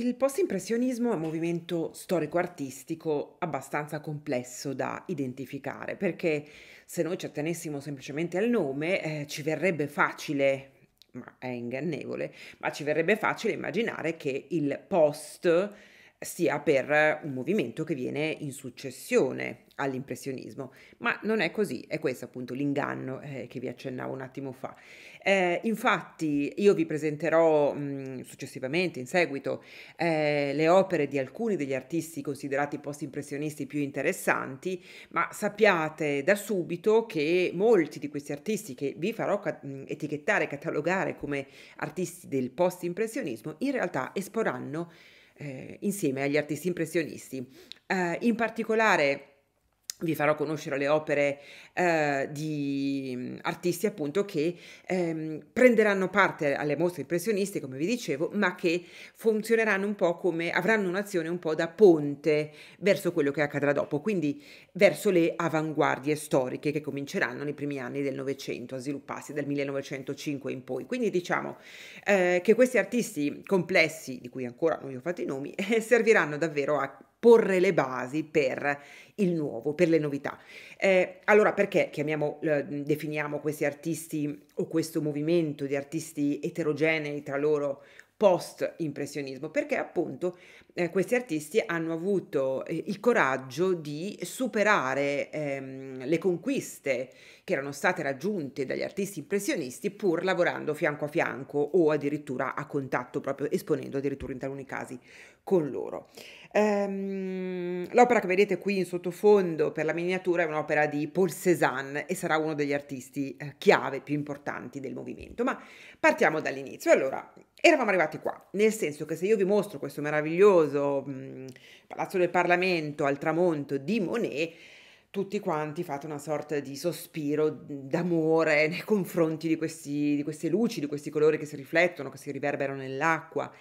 Il post-impressionismo è un movimento storico-artistico abbastanza complesso da identificare, perché se noi ci attenessimo semplicemente al nome eh, ci verrebbe facile, ma è ingannevole, ma ci verrebbe facile immaginare che il post sia per un movimento che viene in successione all'impressionismo, ma non è così, è questo appunto l'inganno eh, che vi accennavo un attimo fa. Eh, infatti io vi presenterò mh, successivamente, in seguito, eh, le opere di alcuni degli artisti considerati post-impressionisti più interessanti, ma sappiate da subito che molti di questi artisti che vi farò cat- etichettare catalogare come artisti del post-impressionismo in realtà esporanno eh, insieme agli artisti impressionisti. Eh, in particolare vi farò conoscere le opere eh, di mm, artisti appunto che ehm, prenderanno parte alle mostre impressioniste, come vi dicevo, ma che funzioneranno un po' come avranno un'azione un po' da ponte verso quello che accadrà dopo, quindi verso le avanguardie storiche che cominceranno nei primi anni del Novecento a svilupparsi dal 1905 in poi. Quindi diciamo eh, che questi artisti complessi, di cui ancora non vi ho fatto i nomi, eh, serviranno davvero a porre le basi per il nuovo, per le novità. Eh, allora perché chiamiamo, eh, definiamo questi artisti o questo movimento di artisti eterogenei tra loro post-impressionismo, perché appunto eh, questi artisti hanno avuto eh, il coraggio di superare ehm, le conquiste che erano state raggiunte dagli artisti impressionisti pur lavorando fianco a fianco o addirittura a contatto, proprio esponendo addirittura in taluni casi con loro. Ehm, l'opera che vedete qui in sottofondo per la miniatura è un'opera di Paul Cézanne e sarà uno degli artisti eh, chiave più importanti del movimento, ma partiamo dall'inizio. Allora, Eravamo arrivati qua, nel senso che se io vi mostro questo meraviglioso mh, Palazzo del Parlamento al tramonto di Monet, tutti quanti fate una sorta di sospiro d'amore nei confronti di, questi, di queste luci, di questi colori che si riflettono, che si riverberano nell'acqua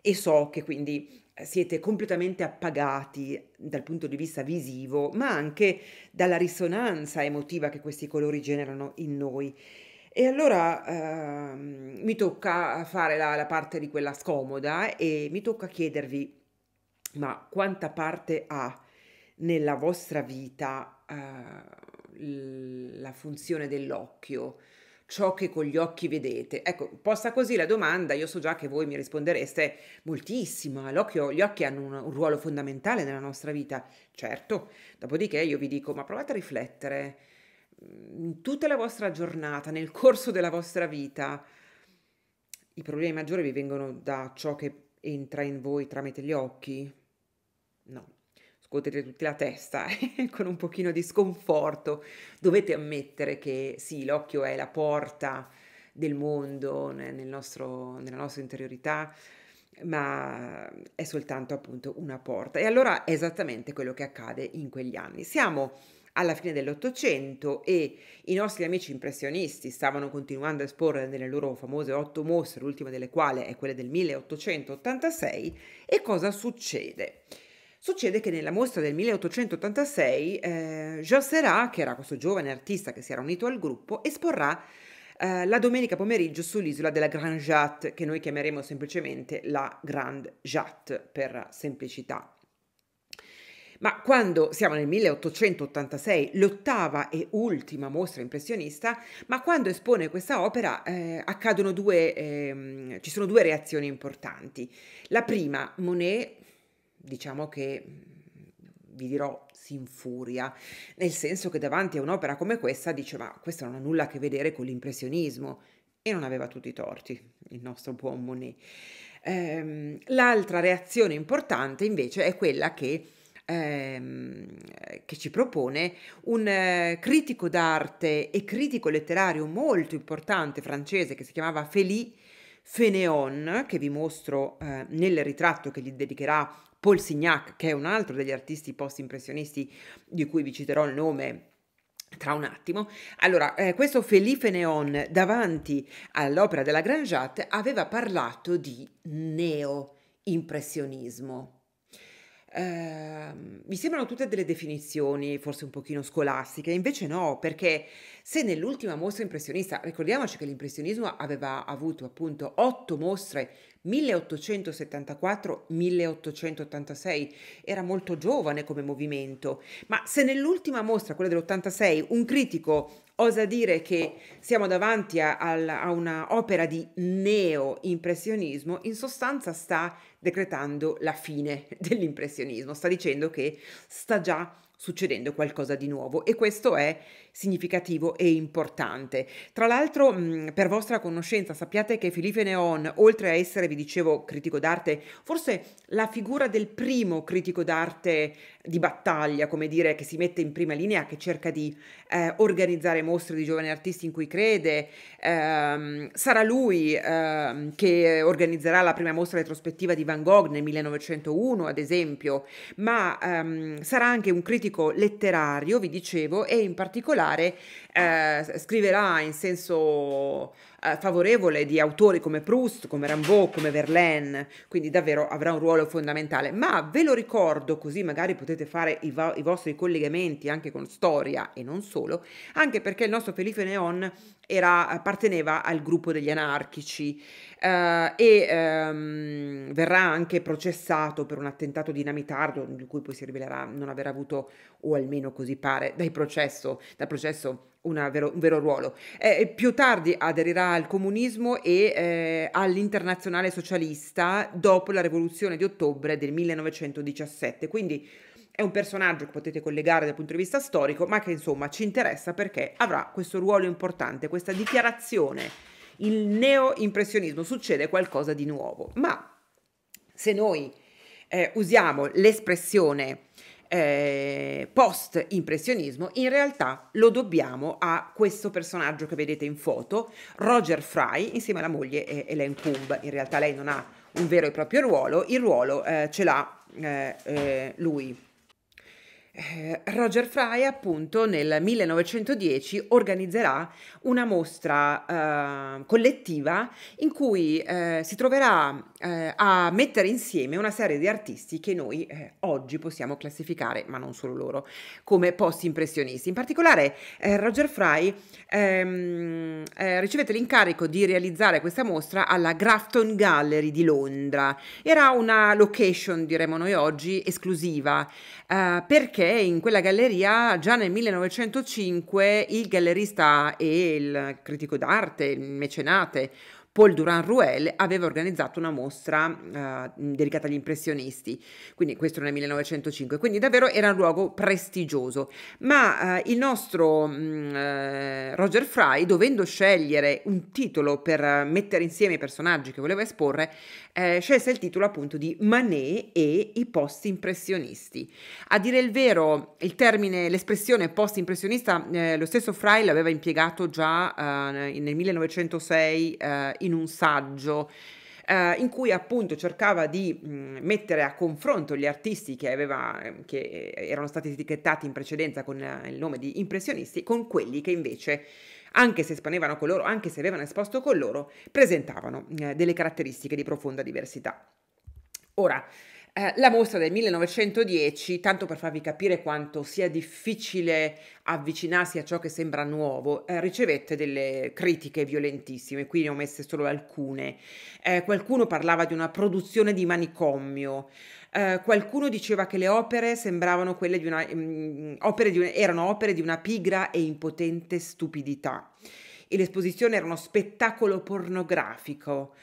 e so che quindi eh, siete completamente appagati dal punto di vista visivo, ma anche dalla risonanza emotiva che questi colori generano in noi. E allora ehm, mi tocca eh, fare la, la parte di quella scomoda e mi tocca chiedervi, ma quanta parte ha nella vostra vita eh, la funzione dell'occhio? ciò che con gli occhi vedete? Ecco, posta così la domanda, io so già che voi mi rispondereste moltissimo, L'occhio, gli occhi hanno un, un, ruolo fondamentale nella nostra vita, certo, dopodiché io vi dico, ma provate a riflettere in tutta la vostra giornata, nel corso della vostra vita, i problemi maggiori vi vengono da ciò che entra in voi tramite gli occhi? No, scuotete tutti la testa eh, con un pochino di sconforto. Dovete ammettere che sì, l'occhio è la porta del mondo nel nostro, nella nostra interiorità, ma è soltanto appunto una porta. E allora è esattamente quello che accade in quegli anni. Siamo alla fine dell'Ottocento e i nostri amici impressionisti stavano continuando a esporre nelle loro famose otto mostre, l'ultima delle quali è quella del 1886, e cosa succede? Succede che nella mostra del 1886 eh, Jean Serrat, che era questo giovane artista che si era unito al gruppo, esporrà eh, la domenica pomeriggio sull'isola della Grande Jatte, che noi chiameremo semplicemente la Grande Jatte per semplicità. Ma quando siamo nel 1886, l'ottava e ultima mostra impressionista, ma quando espone questa opera eh, accadono due, eh, ci sono due reazioni importanti. La prima, Monet, diciamo che mm, vi dirò si infuria, nel senso che davanti a un'opera come questa dice ma questo non ha nulla a che vedere con l'impressionismo e non aveva tutti i torti il nostro buon Monet. Ehm, l'altra reazione importante invece è quella che ehm, eh, che ci propone un eh, critico d'arte e critico letterario molto importante francese che si chiamava Félix Fénéon, che vi mostro eh, nel ritratto che gli dedicherà Paul Signac, che è un altro degli artisti post-impressionisti di cui vi citerò il nome tra un attimo. Allora, eh, questo Felipe Neon davanti all'opera della Grangiat aveva parlato di neo-impressionismo. Ehm, mi sembrano tutte delle definizioni forse un pochino scolastiche, invece no, perché se nell'ultima mostra impressionista, ricordiamoci che l'impressionismo aveva avuto appunto otto mostre 1874-1886, era molto giovane come movimento, ma se nell'ultima mostra, quella dell'86, un critico Osa dire che siamo davanti a, a una opera di neo-impressionismo, in sostanza sta decretando la fine dell'impressionismo, sta dicendo che sta già succedendo qualcosa di nuovo e questo è significativo e importante. Tra l'altro, mm, per vostra conoscenza, sappiate che Filipe Neon, oltre a essere, vi dicevo, critico d'arte, forse la figura del primo critico d'arte di battaglia, come dire, che si mette in prima linea, che cerca di eh, organizzare mostre di giovani artisti in cui crede, ehm, sarà lui ehm, che organizzerà la prima mostra retrospettiva di Van Gogh nel 1901, ad esempio, ma ehm, sarà anche un critico letterario, vi dicevo, e in particolare particolare eh, scriverà in senso eh, favorevole di autori come Proust, come Rimbaud, come Verlaine, quindi davvero avrà un ruolo fondamentale. Ma ve lo ricordo, così magari potete fare i, vo- i vostri collegamenti anche con storia e non solo, anche perché il nostro Felipe Neon era, apparteneva al gruppo degli anarchici eh, e ehm, verrà anche processato per un attentato dinamitardo di cui poi si rivelerà non aver avuto, o almeno così pare, dai processo, dal processo Vero, un vero ruolo. Eh, più tardi aderirà al comunismo e eh, all'internazionale socialista dopo la rivoluzione di ottobre del 1917, quindi è un personaggio che potete collegare dal punto di vista storico, ma che insomma ci interessa perché avrà questo ruolo importante, questa dichiarazione. Il neo-impressionismo succede qualcosa di nuovo, ma se noi eh, usiamo l'espressione eh, post-impressionismo, in realtà lo dobbiamo a questo personaggio che vedete in foto, Roger Fry, insieme alla moglie eh, Elaine Coombe. In realtà lei non ha un vero e proprio ruolo, il ruolo eh, ce l'ha eh, eh, lui. Eh, Roger Fry appunto nel 1910 organizzerà una mostra eh, collettiva in cui eh, si troverà eh, a mettere insieme una serie di artisti che noi eh, oggi possiamo classificare, ma non solo loro, come post-impressionisti. In particolare eh, Roger Fry ehm, ricevette l'incarico di realizzare questa mostra alla Grafton Gallery di Londra. Era una location, diremmo noi oggi, esclusiva perché in quella galleria già nel 1905 il gallerista e il critico d'arte, il mecenate Paul Durand-Ruel aveva organizzato una mostra eh, dedicata agli impressionisti, quindi questo nel 1905, quindi davvero era un luogo prestigioso, ma eh, il nostro mh, eh, Roger Fry, dovendo scegliere un titolo per mettere insieme i personaggi che voleva esporre, eh, scelse il titolo appunto di Manet e i post impressionisti. A dire il vero, il termine, l'espressione post impressionista, eh, lo stesso Fry l'aveva impiegato già eh, nel 1906 in un saggio eh, in cui appunto cercava di mettere a confronto gli artisti che, aveva, ehm, che, eh, erano stati etichettati in precedenza con eh, il nome di impressionisti con quelli che invece anche se esponevano con loro, anche se avevano esposto con loro, presentavano delle caratteristiche di profonda diversità. Ora, eh, la mostra del 1910, tanto per farvi capire quanto sia difficile avvicinarsi a ciò che sembra nuovo, eh, ricevette delle critiche violentissime, qui ne ho messe solo alcune. Eh, qualcuno parlava di una produzione di manicomio, eh, qualcuno diceva che le opere sembravano quelle di una, mh, mm, opere di un, erano opere di una pigra e impotente stupidità e l'esposizione era uno spettacolo pornografico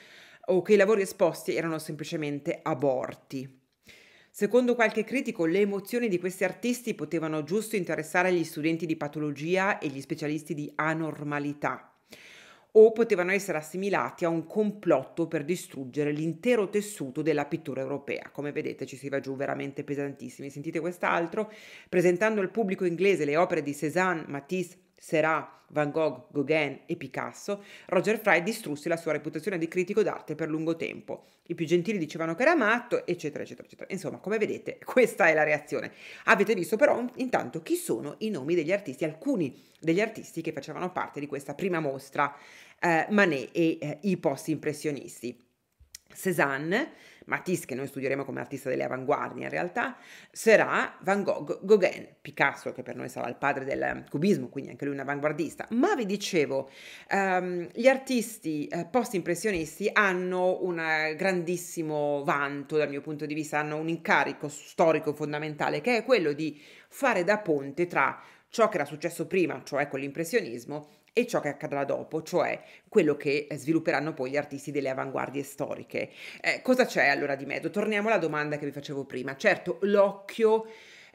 o che i lavori esposti erano semplicemente aborti. Secondo qualche critico, le emozioni di questi artisti potevano giusto interessare gli studenti di patologia e gli specialisti di anormalità, o potevano essere assimilati a un complotto per distruggere l'intero tessuto della pittura europea. Come vedete ci si va giù veramente pesantissimi. Sentite quest'altro, presentando al pubblico inglese le opere di Cézanne, Matisse, Serà, Van Gogh, Gauguin e Picasso, Roger Fry distrusse la sua reputazione di critico d'arte per lungo tempo. I più gentili dicevano che era matto, eccetera, eccetera, eccetera. Insomma, come vedete, questa è la reazione. Avete visto però intanto chi sono i nomi degli artisti, alcuni degli artisti che facevano parte di questa prima mostra, eh, Manet e eh, i post-impressionisti. Cézanne, Matisse, che noi studieremo come artista delle avanguardie in realtà, Seurat, Van Gogh, Gauguin, Picasso, che per noi sarà il padre del cubismo, quindi anche lui un avanguardista. Ma vi dicevo, ehm, gli artisti eh, post-impressionisti hanno un eh, grandissimo vanto dal mio punto di vista, hanno un incarico storico fondamentale che è quello di fare da ponte tra ciò che era successo prima, cioè con l'impressionismo, e ciò che accadrà dopo, cioè quello che eh, svilupperanno poi gli artisti delle avanguardie storiche. Eh, cosa c'è allora di mezzo? Torniamo alla domanda che vi facevo prima. Certo, l'occhio...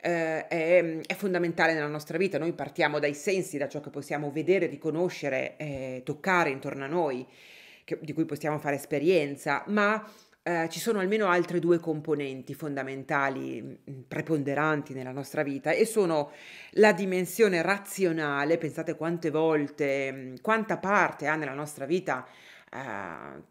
Eh, è, mm, è, fondamentale nella nostra vita. Noi partiamo dai sensi, da ciò che possiamo vedere, riconoscere, eh, toccare intorno a noi, che, di cui possiamo fare esperienza, ma eh, ci sono almeno altre due componenti fondamentali, mm, mm, preponderanti nella nostra vita e sono la dimensione razionale, pensate quante volte, mm, quanta parte ha nella nostra vita eh,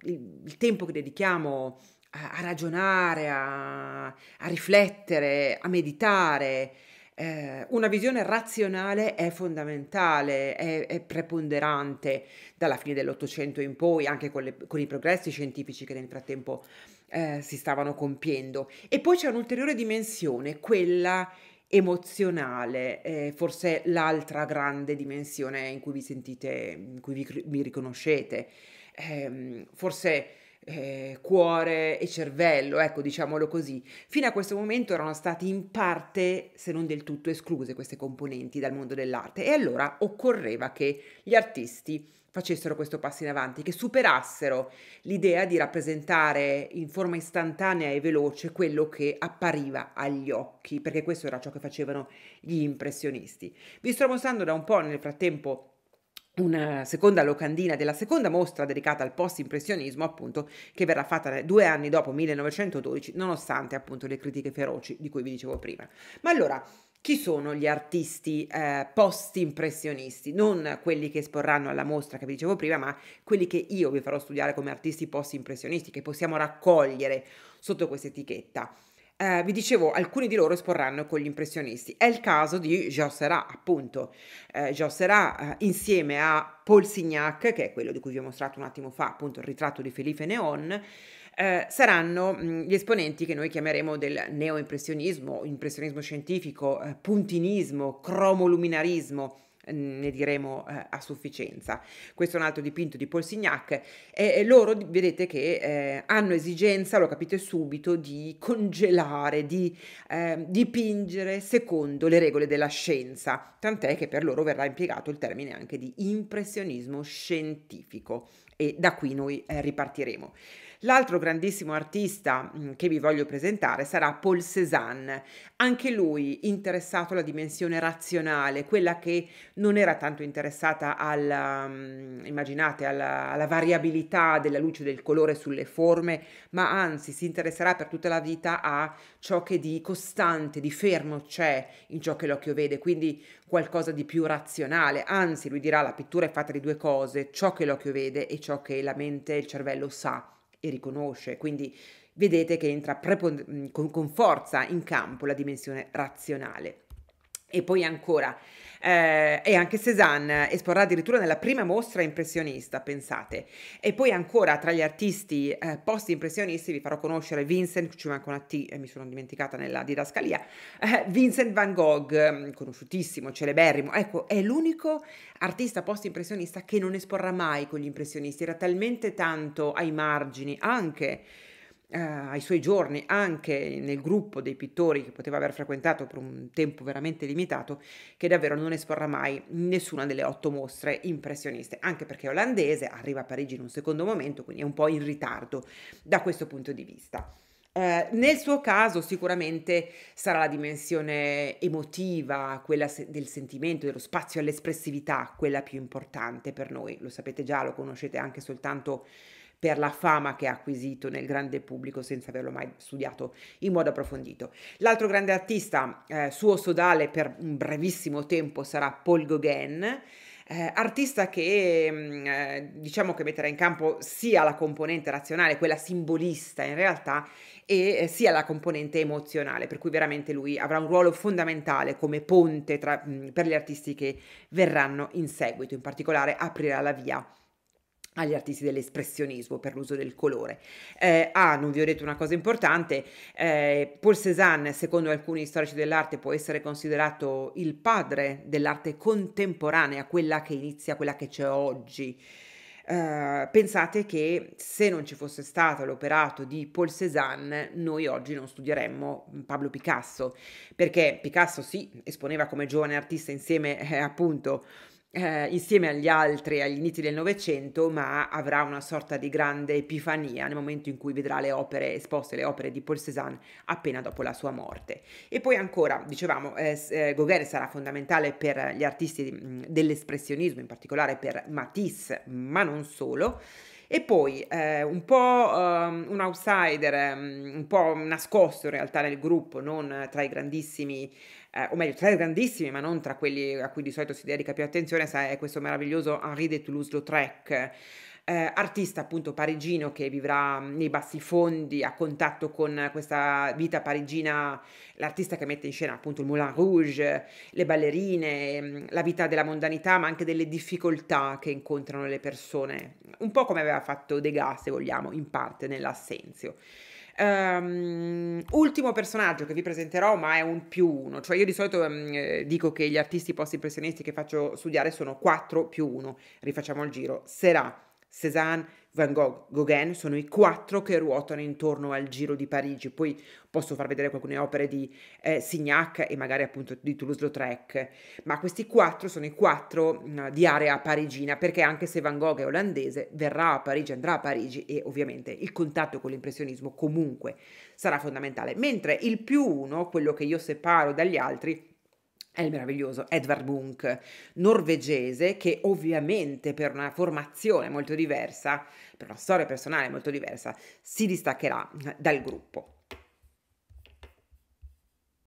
il, il, tempo che dedichiamo a, a ragionare, a, a riflettere, a meditare, eh, una visione razionale è fondamentale, è, è, preponderante dalla fine dell'Ottocento in poi, anche con, le, con i progressi scientifici che nel frattempo eh, si stavano compiendo. E poi c'è un'ulteriore dimensione, quella emozionale, eh, forse l'altra grande dimensione in cui vi sentite, in cui vi, vi riconoscete. Ehm, forse eh, cuore e cervello, ecco diciamolo così. Fino a questo momento erano stati in parte, se non del tutto, escluse queste componenti dal mondo dell'arte e allora occorreva che gli artisti facessero questo passo in avanti, che superassero l'idea di rappresentare in forma istantanea e veloce quello che appariva agli occhi, perché questo era ciò che facevano gli impressionisti. Vi sto mostrando da un po' nel frattempo una seconda locandina della seconda mostra dedicata al post-impressionismo, appunto, che verrà fatta due anni dopo 1912, nonostante appunto le critiche feroci di cui vi dicevo prima. Ma allora, chi sono gli artisti eh, post-impressionisti? Non quelli che esporranno alla mostra che vi dicevo prima, ma quelli che io vi farò studiare come artisti post-impressionisti, che possiamo raccogliere sotto questa etichetta eh, vi dicevo, alcuni di loro esporranno con gli impressionisti. È il caso di Josserà, appunto. Eh, Josserà, eh, insieme a Paul Signac, che è quello di cui vi ho mostrato un attimo fa, appunto, il ritratto di Felipe Neon, eh, saranno mh, gli esponenti che noi chiameremo del neoimpressionismo, impressionismo scientifico, eh, puntinismo, cromoluminarismo ne diremo eh, a sufficienza. Questo è un altro dipinto di Paul Signac e, e loro vedete che eh, hanno esigenza, lo capite subito, di congelare, di eh, dipingere secondo le regole della scienza, tant'è che per loro verrà impiegato il termine anche di impressionismo scientifico e da qui noi eh, ripartiremo. L'altro grandissimo artista mm, che vi voglio presentare sarà Paul Cézanne, anche lui interessato alla dimensione razionale, quella che non era tanto interessata alla, mm, immaginate, alla, alla variabilità della luce del colore sulle forme, ma anzi si interesserà per tutta la vita a ciò che di costante, di fermo c'è in ciò che l'occhio vede, quindi qualcosa di più razionale, anzi lui dirà la pittura è fatta di due cose, ciò che l'occhio vede e ciò che la mente e il cervello sa e riconosce. Quindi vedete che entra prepon- con forza in campo la dimensione razionale. E poi ancora, eh, e anche Cézanne esporrà addirittura nella prima mostra impressionista, pensate. E poi ancora tra gli artisti eh, post-impressionisti vi farò conoscere Vincent, ci manca una T, eh, mi sono dimenticata nella didascalia, eh, Vincent van Gogh, mm, conosciutissimo, celeberrimo, ecco, è l'unico artista post-impressionista che non esporrà mai con gli impressionisti, era talmente tanto ai margini anche eh, ai suoi giorni anche nel gruppo dei pittori che poteva aver frequentato per un tempo veramente limitato, che davvero non esporrà mai nessuna delle otto mostre impressioniste, anche perché è olandese, arriva a Parigi in un secondo momento, quindi è un po' in ritardo da questo punto di vista. Eh, nel suo caso sicuramente sarà la dimensione emotiva, quella se- del sentimento, dello spazio all'espressività, quella più importante per noi. Lo sapete già, lo conoscete anche soltanto per la fama che ha acquisito nel grande pubblico senza averlo mai studiato in modo approfondito. L'altro grande artista, eh, suo sodale per un brevissimo tempo, sarà Paul Gauguin. Eh, artista che mm, eh, diciamo che metterà in campo sia la componente razionale, quella simbolista in realtà, e eh, sia la componente emozionale, per cui veramente lui avrà un ruolo fondamentale come ponte tra, mm, per gli artisti che verranno in seguito, in particolare aprirà la via agli artisti dell'espressionismo per l'uso del colore. Eh, ah, non vi ho detto una cosa importante, eh, Paul Cézanne, secondo alcuni storici dell'arte, può essere considerato il padre dell'arte contemporanea, quella che inizia, quella che c'è oggi. Uh, pensate che se non ci fosse stato l'operato di Paul Cézanne, noi oggi non studieremmo Pablo Picasso, perché Picasso sì, esponeva come giovane artista insieme eh, appunto eh, insieme agli altri agli inizi del Novecento, ma avrà una sorta di grande epifania nel momento in cui vedrà le opere esposte, le opere di Paul Cézanne, appena dopo la sua morte. E poi ancora, dicevamo, eh, eh Gauguin sarà fondamentale per gli artisti mm, dell'espressionismo, in particolare per Matisse, ma non solo. E poi eh, un po' um, un outsider, um, un po' nascosto in realtà nel gruppo, non tra i grandissimi eh, o meglio, tre grandissimi, ma non tra quelli a cui di solito si dedica più attenzione, sai, è questo meraviglioso Henri de Toulouse-Lautrec. Eh, artista appunto parigino che vivrà mm, nei bassi fondi a contatto con questa vita parigina, l'artista che mette in scena appunto il Moulin Rouge, le ballerine, mm, la vita della mondanità ma anche delle difficoltà che incontrano le persone, un po' come aveva fatto Degas se vogliamo in parte nell'assenzio. Um, ultimo personaggio che vi presenterò, ma è un più uno, cioè io di solito um, dico che gli artisti post-impressionisti che faccio studiare sono 4 più 1, rifacciamo il giro, Serà, Cézanne, Van Gogh, Gauguin, sono i quattro che ruotano intorno al Giro di Parigi. Poi posso far vedere alcune opere di eh, Signac e magari appunto di Toulouse-Lautrec, ma questi quattro sono i quattro mh, mm, di area parigina, perché anche se Van Gogh è olandese, verrà a Parigi, andrà a Parigi e ovviamente il contatto con l'impressionismo comunque sarà fondamentale. Mentre il più uno, quello che io separo dagli altri, è il meraviglioso Edvard Munch, norvegese, che ovviamente per una formazione molto diversa, per una storia personale molto diversa, si distaccherà dal gruppo.